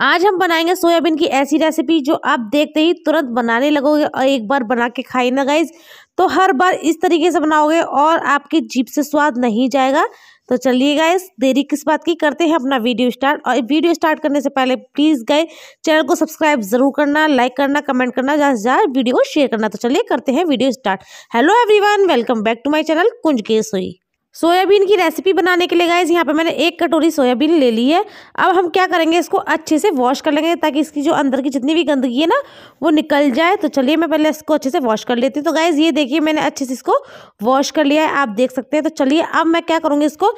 आज हम बनाएंगे सोयाबीन की ऐसी रेसिपी जो आप देखते ही तुरंत बनाने लगोगे और एक बार बना के खाए ना गाइज तो हर बार इस तरीके से बनाओगे और आपकी जीप से स्वाद नहीं जाएगा तो चलिए गाइस देरी किस बात की करते हैं अपना वीडियो स्टार्ट और वीडियो स्टार्ट करने से पहले प्लीज़ गए चैनल को सब्सक्राइब जरूर करना लाइक करना कमेंट करना ज़्यादा से ज़्यादा वीडियो को शेयर करना तो चलिए करते हैं video start hello everyone welcome back to my channel Kunj के सोई सोयाबीन की रेसिपी बनाने के लिए गाइज यहाँ पे मैंने एक कटोरी सोयाबीन ले ली है अब हम क्या करेंगे इसको अच्छे से वॉश कर लेंगे ताकि इसकी जो अंदर की जितनी भी गंदगी है ना वो निकल जाए तो चलिए मैं पहले इसको अच्छे से वॉश कर लेती हूँ तो गाइज़ ये देखिए मैंने अच्छे से इसको वॉश कर लिया है आप देख सकते हैं तो चलिए अब मैं क्या करूँगी इसको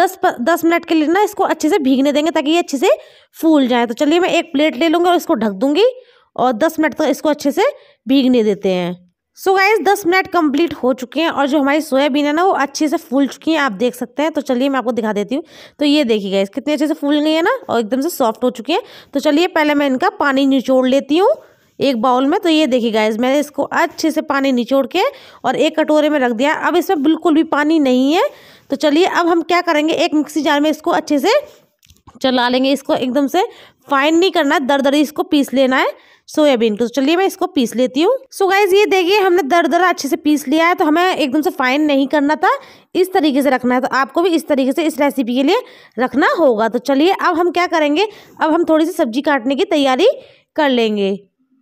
दस दस मिनट के लिए ना इसको अच्छे से भीगने देंगे ताकि ये अच्छे से फूल जाए तो चलिए मैं एक प्लेट ले लूँगी और इसको ढक दूँगी और दस मिनट तक इसको अच्छे से भीगने देते हैं सो गाइज दस मिनट कंप्लीट हो चुके हैं और जो हमारी सोयाबीन है ना वो अच्छे से फूल चुकी हैं आप देख सकते हैं तो चलिए मैं आपको दिखा देती हूँ तो ये देखिए गाइज कितने अच्छे से फूल गई है ना और एकदम से सॉफ्ट हो चुके हैं तो चलिए पहले मैं इनका पानी निचोड़ लेती हूँ एक बाउल में तो ये देखिए गाइज मैंने इसको अच्छे से पानी निचोड़ के और एक कटोरे में रख दिया अब इसमें बिल्कुल भी पानी नहीं है तो चलिए अब हम क्या करेंगे एक मिक्सी जार में इसको अच्छे से चला लेंगे इसको एकदम से फाइन नहीं करना है दर इसको पीस लेना है सोयाबीन को तो चलिए मैं इसको पीस लेती हूँ सो गाइज ये देखिए हमने दर दर अच्छे से पीस लिया है तो हमें एकदम से फाइन नहीं करना था इस तरीके से रखना है तो आपको भी इस तरीके से इस रेसिपी के लिए रखना होगा तो चलिए अब हम क्या करेंगे अब हम थोड़ी सी सब्जी काटने की तैयारी कर लेंगे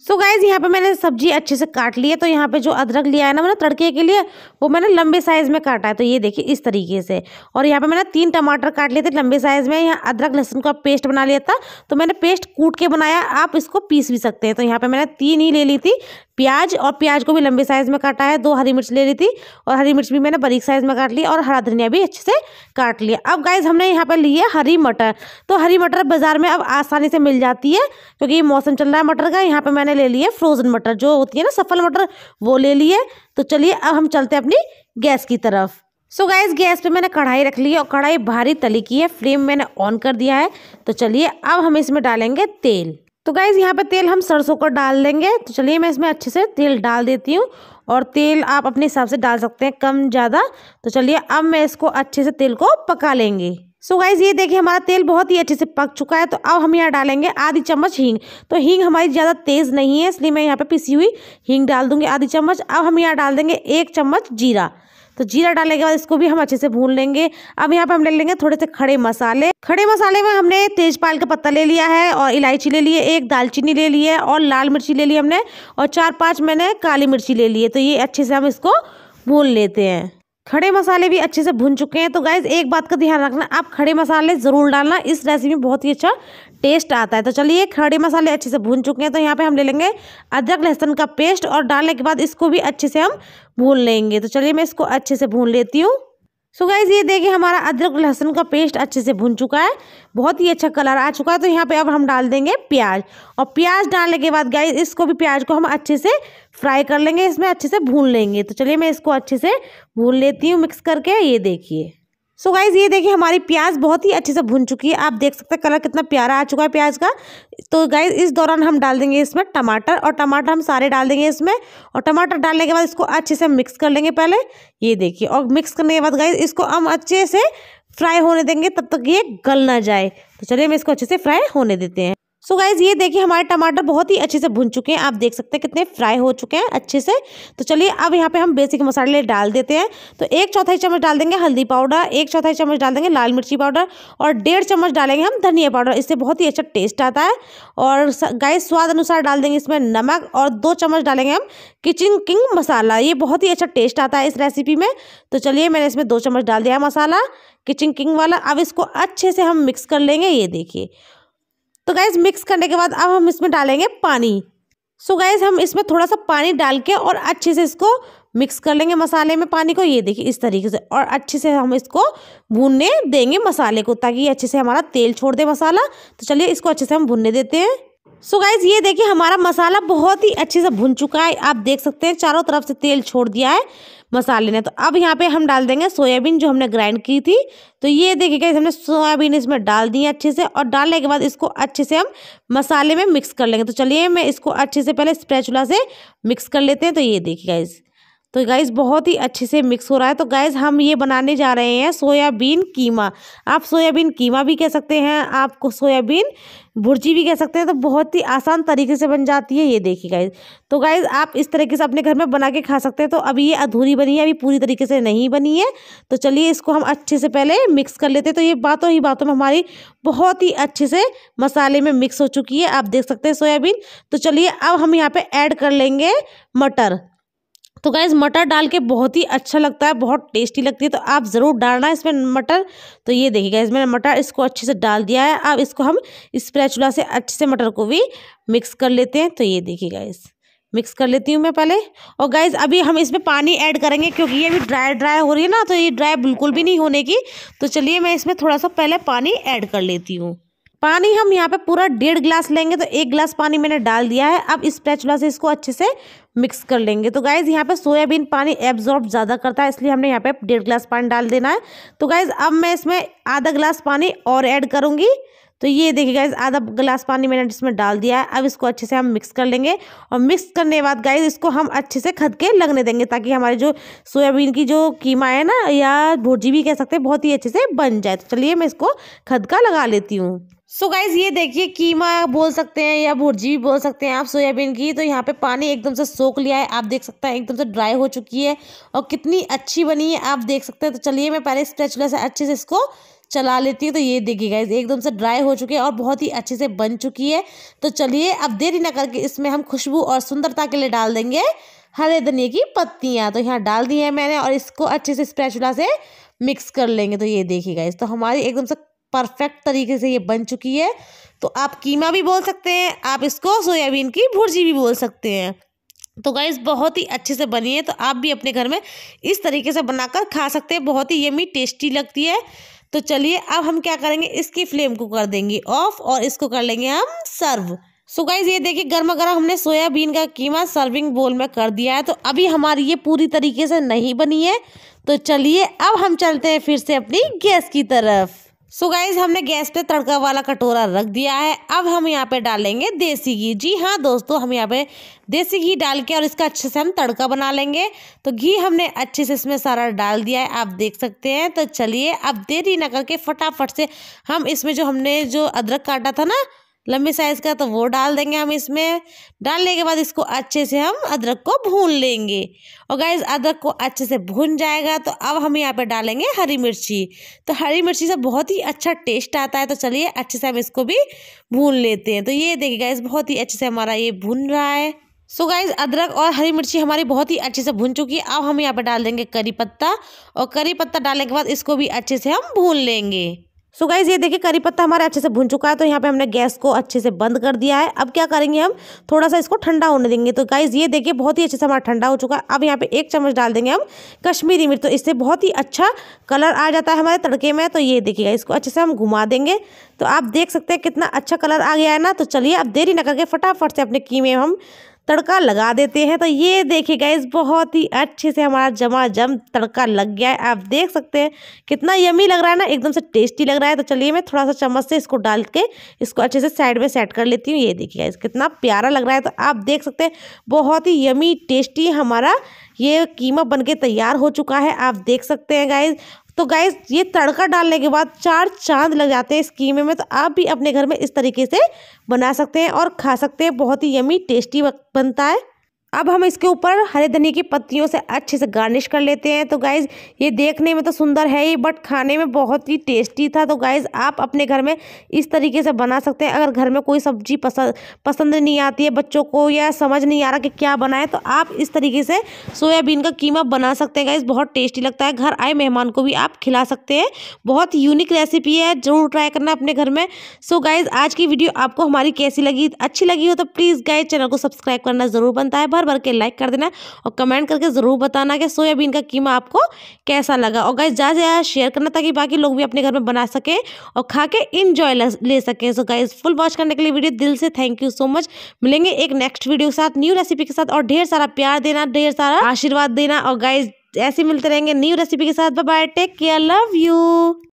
सो so गाइज़ यहाँ पे मैंने सब्जी अच्छे से काट ली है तो यहाँ पे जो अदरक लिया है ना मैंने तड़के के लिए वो मैंने लंबे साइज़ में काटा है तो ये देखिए इस तरीके से और यहाँ पे मैंने तीन टमाटर काट लिए थे लंबे साइज़ में यहाँ अदरक लहसुन का पेस्ट बना लिया था तो मैंने पेस्ट कूट के बनाया आप इसको पीस भी सकते हैं तो यहाँ पर मैंने तीन ही ले ली थी प्याज और प्याज को भी लंबे साइज़ में काटा है दो हरी मिर्च ले ली थी और हरी मिर्च भी मैंने बारीक साइज़ में काट ली और हरा धनिया भी अच्छे से काट लिया अब गाइज हमने यहाँ पर ली है हरी मटर तो हरी मटर बाज़ार में अब आसानी से मिल जाती है क्योंकि ये मौसम चल रहा है मटर का यहाँ पर मैंने ले लिया है फ्रोज़न मटर जो होती है ना सफल मटर वो ले ली है तो चलिए अब हम चलते हैं अपनी गैस की तरफ सो so गैस गैस पे मैंने कढ़ाई रख ली है और कढ़ाई भारी तली की है फ्लेम मैंने ऑन कर दिया है तो चलिए अब हम इसमें डालेंगे तेल तो गाइज़ यहाँ पे तेल हम सरसों का डाल देंगे तो चलिए मैं इसमें अच्छे से तेल डाल देती हूँ और तेल आप अपने हिसाब से डाल सकते हैं कम ज़्यादा तो चलिए अब मैं इसको अच्छे से तेल को पका लेंगे सो so गाइज ये देखिए हमारा तेल बहुत ही अच्छे से पक चुका है तो अब हम यहाँ डालेंगे आधी चम्मच हींग तो हींग हमारी ज़्यादा तेज़ नहीं है इसलिए मैं यहाँ पे पिसी हुई हींग डाल दूंगी आधी चम्मच अब हम यहाँ डाल देंगे एक चम्मच जीरा तो जीरा डालने के बाद इसको भी हम अच्छे से भून लेंगे अब यहाँ पे हम ले लेंगे थोड़े से खड़े मसाले खड़े मसाले में हमने तेजपाल का पत्ता ले लिया है और इलायची ले लिए एक दालचीनी ले ली है और लाल मिर्ची ले ली हमने और चार पाँच मैंने काली मिर्ची ले ली है तो ये अच्छे से हम इसको भून लेते हैं खड़े मसाले भी अच्छे से भुन चुके हैं तो गाइज एक बात का ध्यान रखना आप खड़े मसाले ज़रूर डालना इस रेसिपी में बहुत ही अच्छा टेस्ट आता है तो चलिए खड़े मसाले अच्छे से भून चुके हैं तो यहाँ पे हम ले लेंगे अदरक लहसुन का पेस्ट और डालने के बाद इसको भी अच्छे से हम भून लेंगे तो चलिए मैं इसको अच्छे से भून लेती हूँ सो गाइज ये देखिए हमारा अदरक लहसुन का पेस्ट अच्छे से भुन चुका है बहुत ही अच्छा कलर आ चुका है तो यहाँ पे अब हम डाल देंगे प्याज और प्याज डालने के बाद गाइज इसको भी प्याज को हम अच्छे से फ्राई कर लेंगे इसमें अच्छे से भून लेंगे तो चलिए मैं इसको अच्छे से भून लेती हूँ मिक्स करके ये देखिए सो so गाइज़ ये देखिए हमारी प्याज बहुत ही अच्छे से भुन चुकी है आप देख सकते हैं कलर कितना प्यारा आ चुका है प्याज का तो गाइज़ इस दौरान हम डाल देंगे इसमें टमाटर और टमाटर हम सारे डाल देंगे इसमें और टमाटर डालने के बाद इसको अच्छे से मिक्स कर लेंगे पहले ये देखिए और मिक्स करने के बाद गाइज़ इसको हम अच्छे से फ्राई होने देंगे तब तक ये गल ना जाए तो चलिए हम इसको अच्छे से फ्राई होने देते हैं सो so गाइज ये देखिए हमारे टमाटर बहुत ही अच्छे से भुन चुके हैं आप देख सकते हैं कितने फ्राई हो चुके हैं अच्छे से तो चलिए अब यहाँ पे हम बेसिक मसाले डाल देते हैं तो एक चौथाई चम्मच डाल देंगे हल्दी पाउडर एक चौथाई चम्मच डाल देंगे लाल मिर्ची पाउडर और डेढ़ चम्मच डालेंगे हम धनिया पाउडर इससे बहुत ही अच्छा टेस्ट आता है और गाइज स्वाद अनुसार डाल देंगे इसमें नमक और दो चम्मच डालेंगे हम किचन किंग मसाला ये बहुत ही अच्छा टेस्ट आता है इस रेसिपी में तो चलिए मैंने इसमें दो चम्मच डाल दिया है मसाला किचन किंग वाला अब इसको अच्छे से हम मिक्स कर लेंगे ये देखिए तो गैस मिक्स करने के बाद अब हम इसमें डालेंगे पानी सो so गैस हम इसमें थोड़ा सा पानी डाल के और अच्छे से इसको मिक्स कर लेंगे मसाले में पानी को ये देखिए इस तरीके से और अच्छे से हम इसको भूनने देंगे मसाले को ताकि ये अच्छे से हमारा तेल छोड़ दे मसाला तो चलिए इसको अच्छे से हम भूनने देते हैं सो so गाइज ये देखिए हमारा मसाला बहुत ही अच्छे से भुन चुका है आप देख सकते हैं चारों तरफ से तेल छोड़ दिया है मसाले ने तो अब यहाँ पे हम डाल देंगे सोयाबीन जो हमने ग्राइंड की थी तो ये देखिएगा हमने सोयाबीन इसमें डाल दी है अच्छे से और डालने के बाद इसको अच्छे से हम मसाले में मिक्स कर लेंगे तो चलिए मैं इसको अच्छे से पहले स्प्रेचुला से मिक्स कर लेते हैं तो ये देखिएगा इस तो गाइस बहुत ही अच्छे से मिक्स हो रहा है तो गाइस हम ये बनाने जा रहे हैं सोयाबीन कीमा आप सोयाबीन कीमा भी कह सकते हैं आपको सोयाबीन भुर्जी भी कह सकते हैं तो बहुत ही आसान तरीके से बन जाती है ये देखिए गाइज तो गाइस आप इस तरीके से अपने घर में बना के खा सकते हैं तो अभी ये अधूरी बनी है अभी पूरी तरीके से नहीं बनी है तो चलिए इसको हम अच्छे से पहले मिक्स कर लेते हैं तो ये बातों ही बातों में हमारी बहुत ही अच्छे से मसाले में मिक्स हो चुकी है आप देख सकते हैं सोयाबीन तो चलिए अब हम यहाँ पर ऐड कर लेंगे मटर तो गाइज़ मटर डाल के बहुत ही अच्छा लगता है बहुत टेस्टी लगती है तो आप ज़रूर डालना इसमें मटर तो ये देखिए गाइज मैंने मटर इसको अच्छे से डाल दिया है अब इसको हम स्प्रेचुला से अच्छे से मटर को भी मिक्स कर लेते हैं तो ये देखिए गाइज़ मिक्स कर लेती हूँ मैं पहले और गाइज अभी हम इसमें पानी ऐड करेंगे क्योंकि ये अभी ड्राई ड्राई हो रही है ना तो ये ड्राई बिल्कुल भी नहीं होने की तो चलिए मैं इसमें थोड़ा सा पहले पानी ऐड कर लेती हूँ पानी हम यहाँ पे पूरा डेढ़ ग्लास लेंगे तो एक ग्लास पानी मैंने डाल दिया है अब इस पैचुला से इसको अच्छे से मिक्स कर लेंगे तो गाइज़ यहाँ पे सोयाबीन पानी एब्जॉर्ब ज़्यादा करता है इसलिए हमने यहाँ पे डेढ़ ग्लास पानी डाल देना है तो गाइज़ अब मैं इसमें आधा ग्लास पानी और ऐड करूँगी तो ये देखिए गाइज आधा ग्लास पानी मैंने इसमें डाल दिया है अब इसको अच्छे से हम मिक्स कर लेंगे और मिक्स करने के बाद गाइज इसको हम अच्छे से खद के लगने देंगे ताकि हमारी जो सोयाबीन की जो कीमा है ना या भुर्जी भी कह सकते हैं बहुत ही अच्छे से बन जाए तो चलिए मैं इसको खद का लगा लेती हूँ सो so गाइज ये देखिए कीमा बोल सकते हैं या भुर्जी भी बोल सकते हैं आप सोयाबीन की तो यहाँ पे पानी एकदम से सोख लिया है आप देख सकते हैं एकदम से ड्राई हो चुकी है और कितनी अच्छी बनी है आप देख सकते हैं तो चलिए मैं पहले स्ट्रेचुला से अच्छे से इसको चला लेती हूँ तो ये देखिए गाइज एकदम से ड्राई हो चुकी है और बहुत ही अच्छे से बन चुकी है तो चलिए अब देरी ना करके इसमें हम खुशबू और सुंदरता के लिए डाल देंगे हरे धनिया की पत्तियाँ तो यहाँ डाल दी है मैंने और इसको अच्छे से स्प्रेचुला से मिक्स कर लेंगे तो ये देखिए गाइज तो हमारी एकदम से परफेक्ट तरीके से ये बन चुकी है तो आप कीमा भी बोल सकते हैं आप इसको सोयाबीन की भुर्जी भी बोल सकते हैं तो गाइस बहुत ही अच्छे से बनी है तो आप भी अपने घर में इस तरीके से बनाकर खा सकते हैं बहुत ही यमी टेस्टी लगती है तो चलिए अब हम क्या करेंगे इसकी फ्लेम को कर देंगे ऑफ और इसको कर लेंगे हम सर्व सो so गाइज ये देखिए गर्मा गर्म हमने सोयाबीन का कीमा सर्विंग बोल में कर दिया है तो अभी हमारी ये पूरी तरीके से नहीं बनी है तो चलिए अब हम चलते हैं फिर से अपनी गैस की तरफ सो गाइज हमने गैस पे तड़का वाला कटोरा रख दिया है अब हम यहाँ पे डालेंगे देसी घी जी हाँ दोस्तों हम यहाँ पे देसी घी डाल के और इसका अच्छे से हम तड़का बना लेंगे तो घी हमने अच्छे से इसमें सारा डाल दिया है आप देख सकते हैं तो चलिए अब देरी ना करके फटाफट से हम इसमें जो हमने जो अदरक काटा था ना लंबी साइज़ का तो वो डाल देंगे हम इसमें डालने के बाद इसको अच्छे से हम अदरक को भून लेंगे और गाइज अदरक को अच्छे से भून जाएगा तो अब हम यहाँ पे डालेंगे हरी मिर्ची तो हरी मिर्ची से बहुत ही अच्छा टेस्ट आता है तो चलिए अच्छे से हम इसको भी भून लेते हैं तो ये देखिए गाइज बहुत ही अच्छे से हमारा ये भून रहा है सो so गाइज अदरक और हरी मिर्ची हमारी बहुत ही अच्छे से भून चुकी है अब हम यहाँ पर डाल देंगे करी पत्ता और करी पत्ता डालने के बाद इसको भी अच्छे से हम भून लेंगे सो गाइज ये देखिए करी पत्ता हमारा अच्छे से भुन चुका है तो यहाँ पे हमने गैस को अच्छे से बंद कर दिया है अब क्या करेंगे हम थोड़ा सा इसको ठंडा होने देंगे तो गाइज ये देखिए बहुत ही अच्छे से हमारा ठंडा हो चुका है अब यहाँ पे एक चम्मच डाल देंगे हम कश्मीरी मिर्च तो इससे बहुत ही अच्छा कलर आ जाता है हमारे तड़के में तो ये देखिएगा इसको अच्छे से हम घुमा देंगे तो आप देख सकते हैं कितना अच्छा कलर आ गया है ना तो चलिए अब देरी ना करके फटाफट से अपने कीमे हम तड़का लगा देते हैं तो ये देखिए गाइज बहुत ही अच्छे से हमारा जमा जम तड़का लग गया है आप देख सकते हैं कितना यमी लग रहा है ना एकदम से टेस्टी लग रहा है तो चलिए मैं थोड़ा सा चम्मच से इसको डाल के इसको अच्छे से साइड में सेट कर लेती हूँ ये देखिए गाइज कितना प्यारा लग रहा है तो आप देख सकते हैं बहुत ही यमी टेस्टी हमारा ये कीमा बन तैयार हो चुका है आप देख सकते हैं गाइज तो गैस ये तड़का डालने के बाद चार चांद लग जाते हैं इस कीमे में तो आप भी अपने घर में इस तरीके से बना सकते हैं और खा सकते हैं बहुत ही यमी टेस्टी बनता है अब हम इसके ऊपर हरे धनिया की पत्तियों से अच्छे से गार्निश कर लेते हैं तो गाइज़ ये देखने में तो सुंदर है ही बट खाने में बहुत ही टेस्टी था तो गाइज़ आप अपने घर में इस तरीके से बना सकते हैं अगर घर में कोई सब्जी पसंद पसंद नहीं आती है बच्चों को या समझ नहीं आ रहा कि क्या बनाए तो आप इस तरीके से सोयाबीन का कीमा बना सकते हैं गाइज़ बहुत टेस्टी लगता है घर आए मेहमान को भी आप खिला सकते हैं बहुत यूनिक रेसिपी है ज़रूर ट्राई करना अपने घर में सो गाइज़ आज की वीडियो आपको हमारी कैसी लगी अच्छी लगी हो तो प्लीज़ गाइज चैनल को सब्सक्राइब करना ज़रूर बनता है भर भर भर के लाइक कर देना और कमेंट करके ज़रूर बताना कि सोयाबीन का कीमा आपको कैसा लगा और गाइज ज़्यादा से ज़्यादा शेयर करना ताकि बाकी लोग भी अपने घर में बना सकें और खा के इन्जॉय ले सकें सो गाइज फुल वॉच करने के लिए वीडियो दिल से थैंक यू सो मच मिलेंगे एक नेक्स्ट वीडियो के साथ न्यू रेसिपी के साथ और ढेर सारा प्यार देना ढेर सारा आशीर्वाद देना और गाइज ऐसे मिलते रहेंगे न्यू रेसिपी के साथ bye take care love you